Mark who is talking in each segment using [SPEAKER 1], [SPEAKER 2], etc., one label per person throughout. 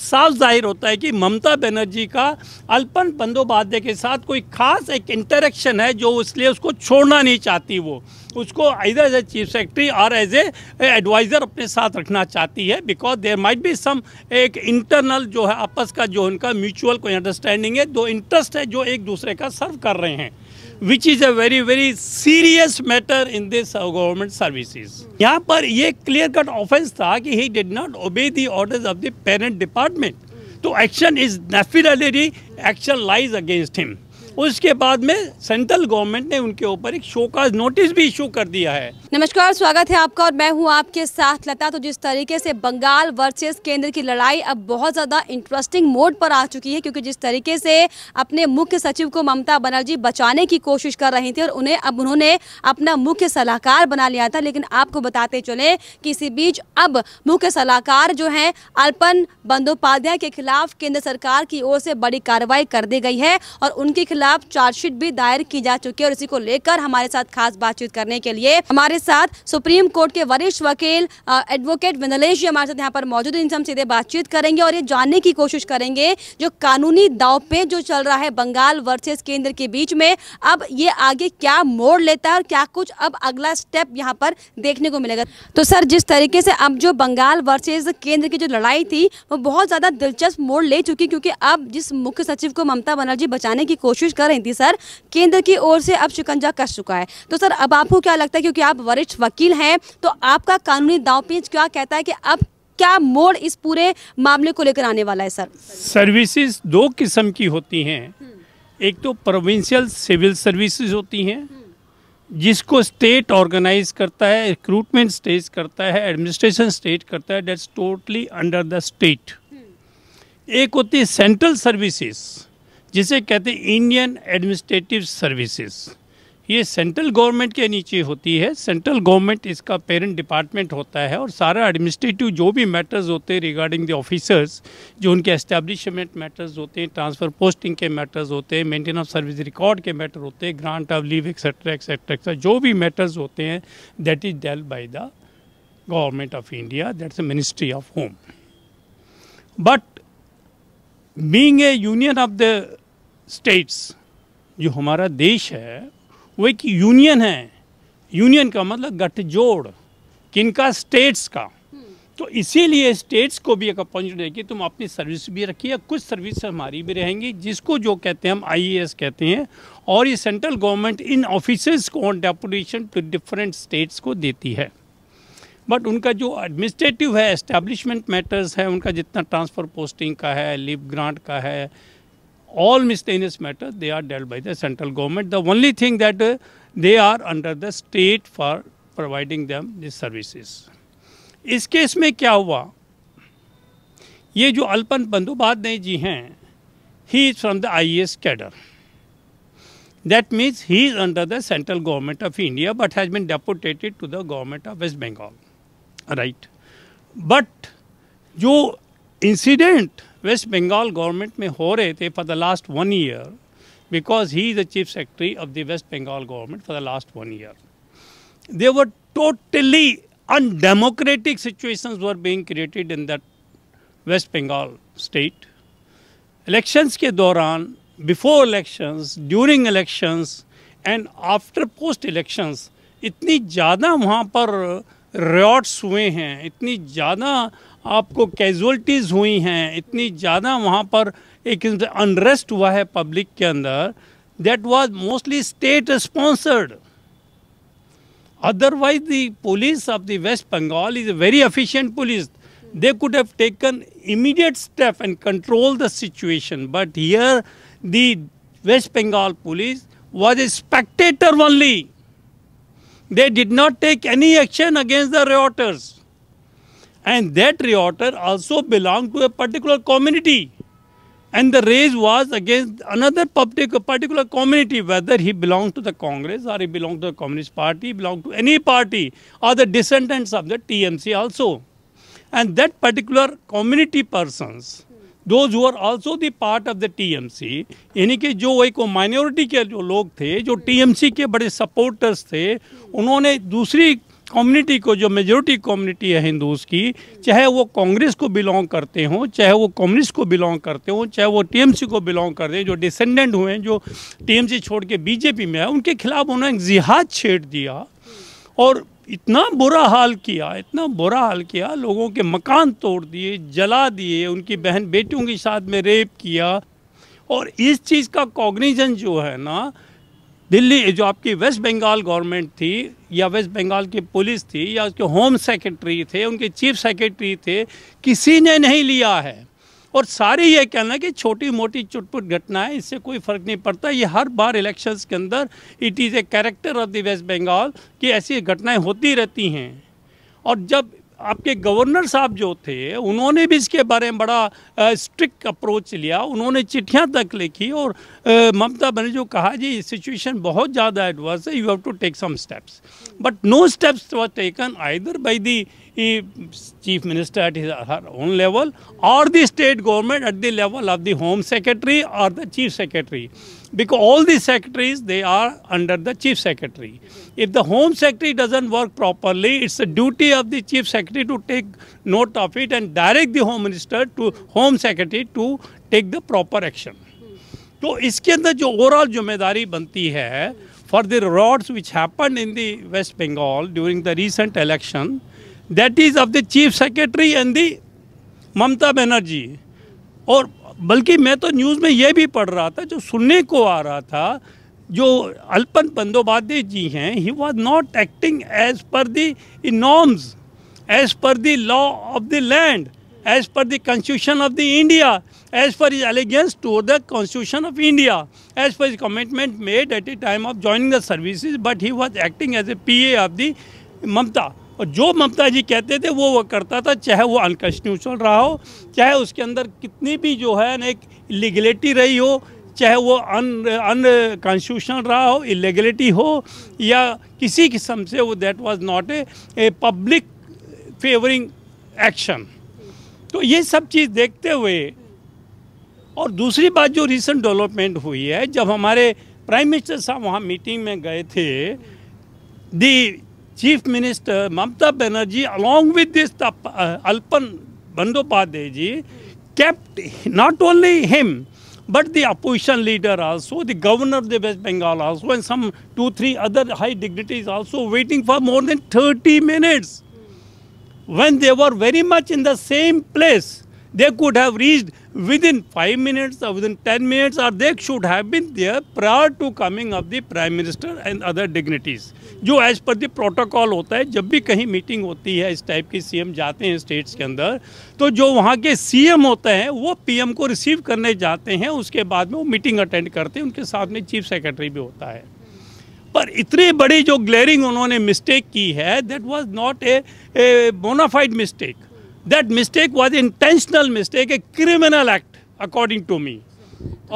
[SPEAKER 1] साफ जाहिर होता है कि ममता बनर्जी का अल्पन बंदोबाध्य के साथ कोई खास एक इंटरेक्शन है जो इसलिए उसको छोड़ना नहीं चाहती वो उसको इधर एज ए चीफ सेक्रेटरी और एज ए एडवाइज़र अपने साथ रखना चाहती है because there might be some एक इंटरनल जो है आपस का जो उनका म्यूचुअल कोई अंडरस्टैंडिंग है दो इंटरेस्ट है जो एक दूसरे का सर्व कर रहे हैं which is a very very serious matter in this government services यहाँ पर ये क्लियर कट ऑफेंस था कि ही did not obey the orders of the parent department तो action is definitely action lies against him उसके बाद में सेंट्रल गवर्नमेंट ने उनके ऊपर एक का नोटिस भी इशू कर दिया है
[SPEAKER 2] नमस्कार स्वागत है आपका और मैं हूँ आपके साथ लता तो जिस तरीके से बंगाल वर्सेस केंद्र की लड़ाई अब बहुत ज़्यादा इंटरेस्टिंग मोड पर आ चुकी है क्योंकि जिस तरीके से अपने मुख्य सचिव को ममता बनर्जी बचाने की कोशिश कर रही थी और उन्हें अब उन्होंने अपना मुख्य सलाहकार बना लिया था लेकिन आपको बताते चले कि इसी बीच अब मुख्य सलाहकार जो है अल्पन बंदोपाध्याय के खिलाफ केंद्र सरकार की ओर से बड़ी कार्रवाई कर दी गई है और उनके खिलाफ खिलाफ चार्जशीट भी दायर की जा चुकी है और इसी को लेकर हमारे साथ खास बातचीत करने के लिए हमारे साथ सुप्रीम कोर्ट के वरिष्ठ वकील एडवोकेट विनलेश जी हमारे साथ यहाँ पर मौजूद इनसे हम सीधे बातचीत करेंगे और ये जानने की कोशिश करेंगे जो कानूनी दाव पे जो चल रहा है बंगाल वर्सेज केंद्र के बीच में अब ये आगे क्या मोड़ लेता है और क्या कुछ अब अगला स्टेप यहाँ पर देखने को मिलेगा तो सर जिस तरीके से अब जो बंगाल वर्सेज केंद्र की जो लड़ाई थी वो बहुत ज़्यादा दिलचस्प मोड़ ले चुकी क्योंकि अब जिस मुख्य सचिव को ममता बनर्जी बचाने की कोशिश कोशिश कर रही थी सर केंद्र की ओर से अब शिकंजा कस चुका है तो सर अब आपको क्या लगता है क्योंकि आप वरिष्ठ वकील हैं तो आपका कानूनी दावपेच क्या कहता है कि अब क्या मोड़ इस पूरे मामले को लेकर आने वाला है सर
[SPEAKER 1] सर्विसेज दो किस्म की होती हैं एक तो प्रोविंशियल सिविल सर्विसेज होती हैं जिसको स्टेट ऑर्गेनाइज करता है रिक्रूटमेंट स्टेज करता है एडमिनिस्ट्रेशन स्टेट करता है that's totally under the state एक होती है सेंट्रल सर्विसेज जिसे कहते हैं इंडियन एडमिनिस्ट्रेटिव सर्विसेज ये सेंट्रल गवर्नमेंट के नीचे होती है सेंट्रल गवर्नमेंट इसका पेरेंट डिपार्टमेंट होता है और सारा एडमिनिस्ट्रेटिव जो भी मैटर्स होते हैं रिगार्डिंग द ऑफिसर्स जो उनके एस्टेब्लिशमेंट मैटर्स होते हैं ट्रांसफ़र पोस्टिंग के मैटर्स होते हैं मेंटेन ऑफ सर्विस रिकॉर्ड के मैटर होते हैं grant of leave etcetera etcetera etcetera जो भी मैटर्स होते हैं that is dealt by the government of India that's a ministry of home but being a union of the states जो हमारा देश है वो एक यूनियन है यूनियन का मतलब गठजोड़ किनका स्टेट्स का हम्म। तो इसीलिए स्टेट्स को भी एक अपॉर्चुनिटी कि तुम अपनी सर्विस भी रखिए कुछ सर्विस हमारी भी रहेंगी जिसको जो कहते हैं हम आईएएस e कहते हैं और ये सेंट्रल गवर्नमेंट इन ऑफिस को on deputation to different states को देती है बट उनका जो एडमिनिस्ट्रेटिव है इस्टेब्लिशमेंट मैटर्स है उनका जितना ट्रांसफ़र पोस्टिंग का है लिप ग्रांट का है all miscellaneous matter they are dealt by the central government. The only thing that uh, they are under the state for providing them these services. इस case में क्या हुआ? ये जो Alapan Bandyopadhyay he is from the IAS cadre. That means he is under the central government of India, but has been deported to the government of West Bengal, right? But जो incident West Bengal government में हो रहे थे for the last one year because he is the chief secretary of the waste Bengal government for the last one year they were totally undemocratic situation were being created in that West Bengal state elections के दौरान before elections during elections and after post elections इतनी ज़्यादा वहाँ पर Ritz हुए हैं इतनी ज़्यादा आपको कैजुअल्टीज हुई हैं इतनी ज़्यादा वहाँ पर एक अनरेस्ट हुआ है पब्लिक के अंदर that was mostly state sponsored otherwise the police of the waste Bengal is a very efficient police they could have taken immediate step and control the situation but here the waste Bengal police was a spectator only they did not take any action against the rioters and that reorder also belonged to a particular community and the race was against another particular community whether he belonged to the congress or he belonged to the communist party belonged to any party or the descendants of the tmc also and that particular community persons those those हुआ also the part of the TMC यानी कि जो एक minority के जो लोग थे जो टीएमसी के बड़े सपोर्टर्स थे उन्होंने दूसरी कम्युनिटी को जो मेजोरिटी कम्युनिटी है हिंदूज की चाहे वो कांग्रेस को बिलोंग करते हों चाहे वो कम्युनिस्ट को बिलोंग करते हों चाहे वो टीएमसी को बिलोंग करते हैं जो डिसेंडेंट हुए हैं जो टीएमसी छोड़ के बीजेपी में आए उनके खिलाफ उन्होंने जिहाद छेड़ दिया और इतना बुरा हाल किया इतना बुरा हाल किया लोगों के मकान तोड़ दिए जला दिए उनकी बहन बेटियों के साथ में रेप किया और इस चीज़ का कॉग्निजन जो है ना दिल्ली जो आपकी वेस्ट बंगाल गवर्नमेंट थी या वेस्ट बंगाल की पुलिस थी या उसके होम सेक्रेटरी थे उनके चीफ सेक्रेटरी थे किसी ने नहीं लिया है और सारी ये कहना कि छोटी मोटी चुटपुट घटनाएं इससे कोई फ़र्क नहीं पड़ता ये हर बार इलेक्शंस के अंदर it is a character of the waste Bengal कि ऐसी घटनाएं होती रहती हैं और जब आपके गवर्नर साहब जो थे उन्होंने भी इसके बारे में बड़ा स्ट्रिक्ट अप्रोच लिया उन्होंने चिट्ठियां तक लिखी और ममता बनर्जी को कहा जी सिचुएशन बहुत ज़्यादा एडवर्स है you have to take some steps but no steps were taken either by the chief minister at his her own level or the state government at the level of the home secretary or the chief secretary because all the secretaries they are under the chief secretary if the home secretary doesn't work properly it's the duty of the chief secretary to take note of it and direct the home minister to home secretary to take the proper action तो इसके अंदर जो overall जिम्मेदारी बनती है for the riots which happen in the waste Bengal during the recent election that is of the chief secretary and the Mamata Banerjee और बल्कि मैं तो न्यूज़ में ये भी पढ़ रहा था जो सुनने को आ रहा था जो अल्पन बंदोपाध्याय जी हैं he was not acting as per the norms as per the law of the land as per the constitution of the India as per his allegiance to the constitution of India as per his commitment made at a time of joining the services but he was acting as a P A of the Mamata और जो ममता जी कहते थे वो वो करता था चाहे वो अनकॉन्स्टिट्यूशनल रहा हो चाहे उसके अंदर कितनी भी जो है ना एक लीगलिटी रही हो चाहे वो अन अनकॉन्स्टिट्यूशनल रहा हो इलीगलिटी हो या किसी किस्म से वो that was not a public favouring action तो ये सब चीज़ देखते हुए और दूसरी बात जो रिसेंट डेवलपमेंट हुई है जब हमारे प्राइम मिनिस्टर साहब वहाँ मीटिंग में गए थे the Chief Minister Mamta Banerjee, along with this uh, Alpan Bandopadhyay kept not only him, but the opposition leader also, the governor of the West Bengal also, and some two, three other high dignitaries also waiting for more than 30 minutes. When they were very much in the same place, they could have reached within 5 minutes or within 10 minutes or they should have been there prior to coming of the prime minister and other dignities जो as per the protocol होता है जब भी कहीं meeting होती है इस type की सीएम जाते हैं स्टेट्स के अंदर तो जो वहाँ के सीएम होते हैं वो पीएम को रिसीव करने जाते हैं उसके बाद में वो मीटिंग अटेंड करते हैं उनके साथ में चीफ सेक्रेटरी भी होता है पर इतनी बड़ी जो ग्लेयरिंग उन्होंने मिस्टेक की है that was not a bona fide mistake that mistake was intentional mistake a criminal act according to me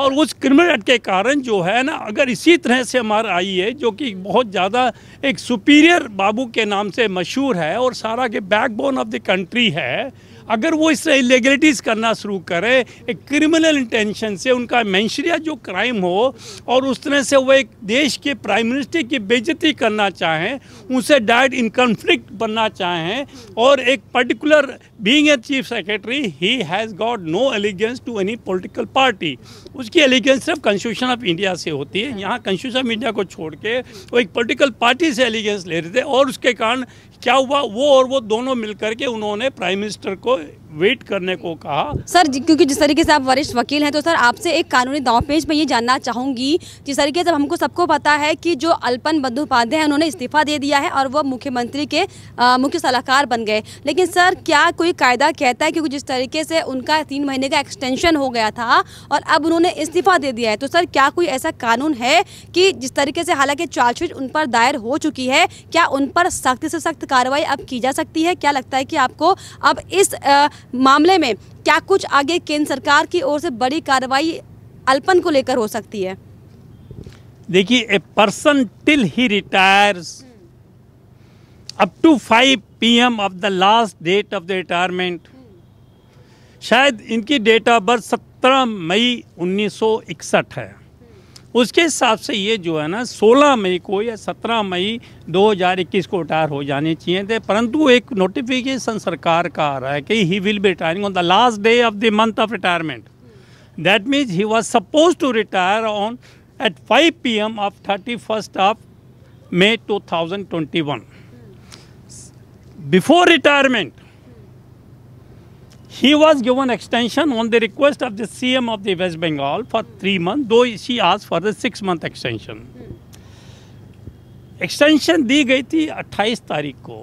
[SPEAKER 1] और उस क्रिमिनल एक्ट के कारण जो है ना अगर इसी तरह से हमारा आई है जो कि बहुत ज़्यादा एक सुपीरियर बाबू के नाम से मशहूर है और सारा के बैकबोन ऑफ द कंट्री है अगर वो इस इलेगलिटीज़ करना शुरू करे एक क्रिमिनल इंटेंशन से उनका मैंशरिया जो क्राइम हो और उस तरह से वो एक देश के प्राइम मिनिस्टर की बेजती करना चाहें उनसे डायरेक्ट इन कन्फ्लिक्ट बनना चाहें और एक particular being a chief secretary he has got no allegiance to any political party उसकी एलिगेंस सिर्फ कंस्टिट्यूशन ऑफ इंडिया से होती है यहाँ कंस्टिट्यूशन ऑफ इंडिया को छोड़ के वो एक पोलिटिकल पार्टी से एलिगेंस ले रहे थे और उसके कारण क्या हुआ वो और वो दोनों मिलकर के उन्होंने प्राइम मिनिस्टर को वेट करने को कहा
[SPEAKER 2] सर क्योंकि जिस तरीके से आप वरिष्ठ वकील हैं तो सर आपसे एक कानूनी पेश में ये जानना चाहूंगी जिस तरीके से हमको सबको पता है कि जो अल्पन बंदोपाध्याय हैं उन्होंने इस्तीफा दे दिया है और वो मुख्यमंत्री के मुख्य सलाहकार बन गए लेकिन सर क्या कोई कायदा कहता है क्योंकि जिस तरीके से उनका तीन महीने का एक्सटेंशन हो गया था और अब उन्होंने इस्तीफा दे दिया है तो सर क्या कोई ऐसा कानून है कि जिस तरीके से हालांकि चार्जशीट उन पर दायर हो चुकी है क्या उन पर सख्त से सख्त कार्रवाई अब की जा सकती है क्या लगता है कि आपको अब इस आ, मामले में क्या कुछ आगे केंद्र सरकार की ओर से बड़ी कार्रवाई अल्पन को लेकर हो सकती है
[SPEAKER 1] देखिए a person till he retires up to five P M of the last date of the retirement शायद इनकी डेट ऑफ बर्थ 17 मई 1961 है उसके हिसाब से ये जो है ना 16 मई को या 17 मई 2021 को रिटायर हो जाने चाहिए थे परंतु एक नोटिफिकेशन सरकार का आ रहा है कि he will be retiring on the last day of the month of retirement that means he was suppose to retire on at 5 P M of thirty first of May 2021 before retirement He was given extension on the request of the CM of the West Bengal for 3 month though she asked for the 6 month extension. Extension दी गई थी 28 तारीख को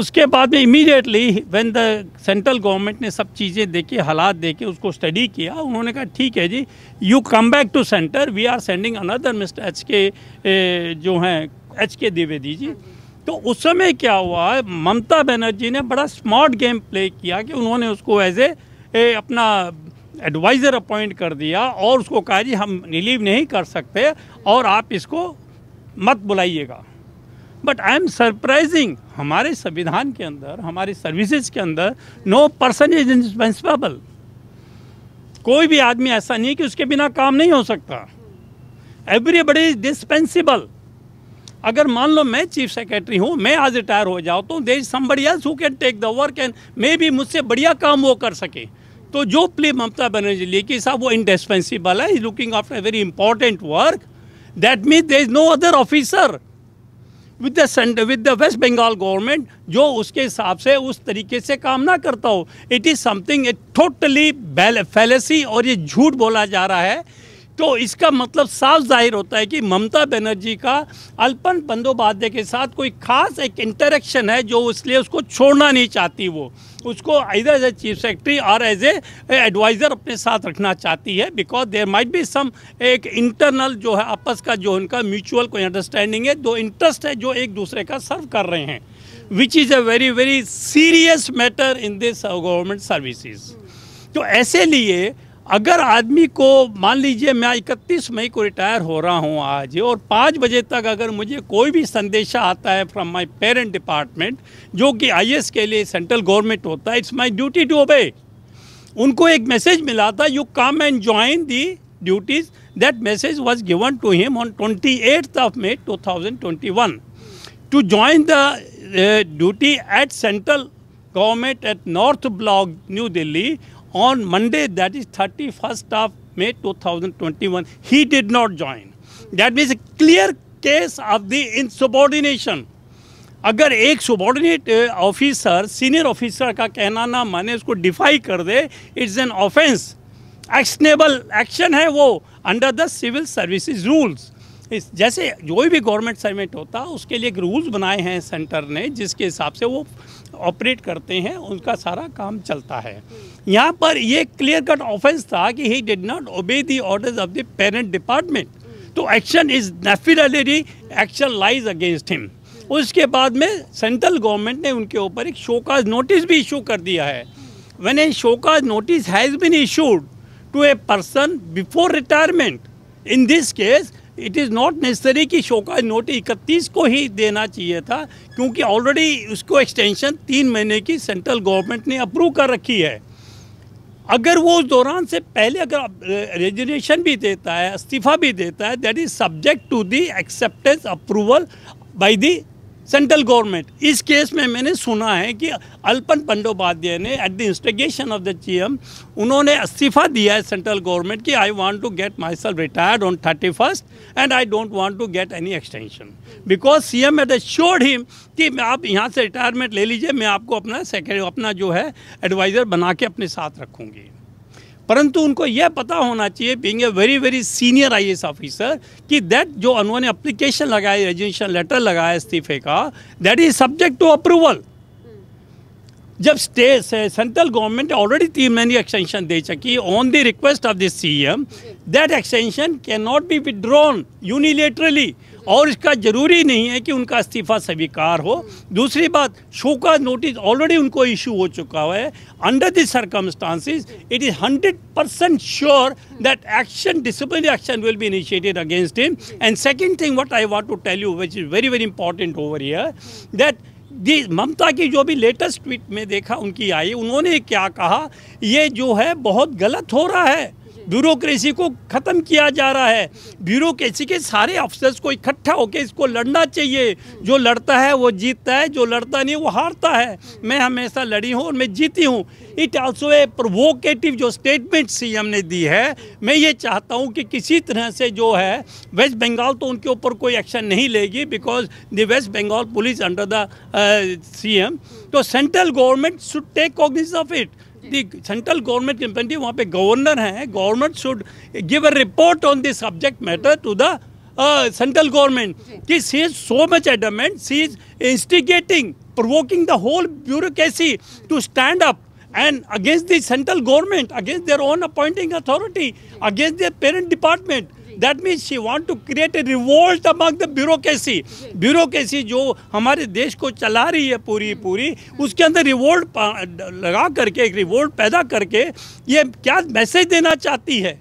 [SPEAKER 1] उसके बाद में immediately when the central government ने सब चीज़ें देखी हालात देखे उसको स्टडी किया उन्होंने कहा ठीक है जी you come back to centre we are sending another mister H K जो हैं एच के द्विवेदी जी तो उस समय क्या हुआ ममता बनर्जी ने बड़ा स्मार्ट गेम प्ले किया कि उन्होंने उसको एज ए अपना एडवाइज़र अपॉइंट कर दिया और उसको कहा जी हम रिलीव नहीं कर सकते और आप इसको मत बुलाइएगा बट आई एम सरप्राइजिंग हमारे संविधान के अंदर हमारे सर्विसेज के अंदर नो पर्सन इज इंडिस्पेंसिबल कोई भी आदमी ऐसा नहीं कि उसके बिना काम नहीं हो सकता एवरीबडी इज डिस्पेंसिबल अगर मान लो मैं चीफ सेक्रेटरी हूँ मैं आज रिटायर हो जाऊँ तो there somebody who can take the work and maybe मुझसे बढ़िया काम वो कर सके तो जो प्ले ममता बनर्जी लेके साहब वो इंडिस्पेंसिबल है is looking after very important work that mean there is no other officer with the with the waste Bengal government जो उसके हिसाब से उस तरीके से काम ना करता हो it is something a totally fallacy और ये झूठ बोला जा रहा है तो इसका मतलब साफ जाहिर होता है कि ममता बनर्जी का अल्पन बंदोबाध्य के साथ कोई खास एक इंटरेक्शन है जो इसलिए उसको छोड़ना नहीं चाहती वो उसको इधर एज ए चीफ सेक्रेटरी और एज ए एडवाइज़र अपने साथ रखना चाहती है because there might be some एक इंटरनल जो है आपस का जो उनका म्यूचुअल कोई अंडरस्टैंडिंग है दो इंटरेस्ट है जो एक दूसरे का सर्व कर रहे हैं which is a very very serious matter in this government services तो ऐसे लिए अगर आदमी को मान लीजिए मैं इकतीस मई को रिटायर हो रहा हूँ आज और पाँच बजे तक अगर मुझे कोई भी संदेशा आता है फ्रॉम माय पेरेंट डिपार्टमेंट जो कि आई के लिए सेंट्रल गवर्नमेंट होता है it's my duty to obey उनको एक मैसेज मिला था you come and join the duties that message was given to him on twenty eighth of May two thousand twenty one to join the duty at central government at North Block New Delhi on Monday, that is 31st of May 2021, he did not join. That means a clear case of the insubordination. अगर एक subordinate officer senior officer का कहना ना माने उसको defy कर दे it's an offence actionable action है वो under the civil services rules इस जैसे जो भी गवर्नमेंट सर्वेंट होता है उसके लिए एक रूल्स बनाए हैं सेंटर ने जिसके हिसाब से वो ऑपरेट करते हैं उनका सारा काम चलता है यहाँ पर ये क्लियर कट ऑफेंस था कि ही did not obey the orders of the parent department तो action is definitely action lies against him उसके बाद में सेंट्रल गवर्नमेंट ने उनके ऊपर एक शोकाज नोटिस भी इशू कर दिया है when a show cause notice has been issued to a person before retirement in this case it is not necessary कि शोकाज नोटिस इकतीस को ही देना चाहिए था क्योंकि ऑलरेडी उसको एक्सटेंशन तीन महीने की सेंट्रल गवर्नमेंट ने अप्रूव कर रखी है अगर वो उस दौरान से पहले अगर रेजिग्नेशन भी देता है इस्तीफ़ा भी देता है that is subject to the acceptance approval by the central government इस केस में मैंने सुना है कि अल्पन बंडोपाध्याय ने at the instigation of the GM उन्होंने इस्तीफ़ा दिया है सेंट्रल गवर्नमेंट कि I want to get myself retired on thirty first and I don't want to get any extension because C M assured him कि आप यहाँ से retirement ले लीजिए मैं आपको अपना सेक्रेटरी अपना जो है एडवाइज़र बना के अपने साथ रखूँगी परंतु उनको यह पता होना चाहिए being a very very senior I officer कि दैट जो उन्होंने अप्लीकेशन लगाया रेजिग्नेशन लेटर लगाया इस्तीफे का that is subject to approval जब स्टेट है सेंट्रल गवर्नमेंट ऑलरेडी तीन महीने एक्सटेंशन दे चुकी on the request of this CM that extension can not be withdrawn unilaterally और इसका ज़रूरी नहीं है कि उनका इस्तीफ़ा स्वीकार हो दूसरी बात शो का नोटिस ऑलरेडी उनको इशू हो चुका है under this circumstances it is hundred percent sure that action discipline action will be initiated against him and second thing what I want to tell you which is very very important over year that the Mamata की जो भी latest tweet में देखा उनकी आई उन्होंने क्या कहा ये जो है बहुत गलत हो रहा है ब्यूरोक्रेसी को ख़त्म किया जा रहा है ब्यूरोक्रेसी के सारे अफसर्स को इकट्ठा होकर इसको लड़ना चाहिए जो लड़ता है वो जीतता है जो लड़ता नहीं वो हारता है मैं हमेशा लड़ी हूँ और मैं जीती हूँ इट ऑल्सो ए प्रोवोकेटिव जो स्टेटमेंट सी ने दी है मैं ये चाहता हूँ कि किसी तरह से जो है वेस्ट बंगाल तो उनके ऊपर कोई एक्शन नहीं लेगी because the waste Bengal police under the C M तो central government should take cognizance of it the central government company वहाँ पे गवर्नर हैं government should give a report on this subject matter to the central government कि she is so much adamant she is instigating provoking the whole bureaucracy to stand up and against the central government against their own appointing authority against there parent department that means she want to create a revolt among the bureaucracy bureaucracy जो हमारे देश को चला रही है पूरी हम्म। पूरी उसके अंदर रिवोल्ट लगा करके एक रिवोल्ट पैदा करके ये क्या मैसेज देना चाहती है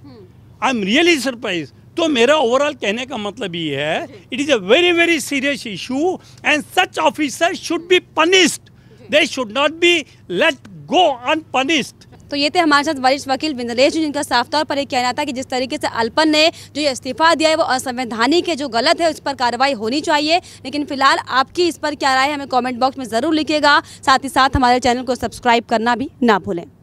[SPEAKER 1] आई एम रियली सरप्राइज तो मेरा ओवरऑल कहने का मतलब ये है it is a very very serious issue and such officer should be punished
[SPEAKER 2] they should not be let go unpunished तो ये थे हमारे साथ वरिष्ठ वकील विंदलेश जी जिनका साफ तौर पर यह कहना था कि जिस तरीके से अल्पन ने जो ये इस्तीफा दिया है वो असंवैधानिक है जो गलत है उस पर कार्रवाई होनी चाहिए लेकिन फिलहाल आपकी इस पर क्या राय हमें कॉमेंट बॉक्स में ज़रूर लिखेगा साथ ही साथ हमारे चैनल को सब्सक्राइब करना भी ना भूलें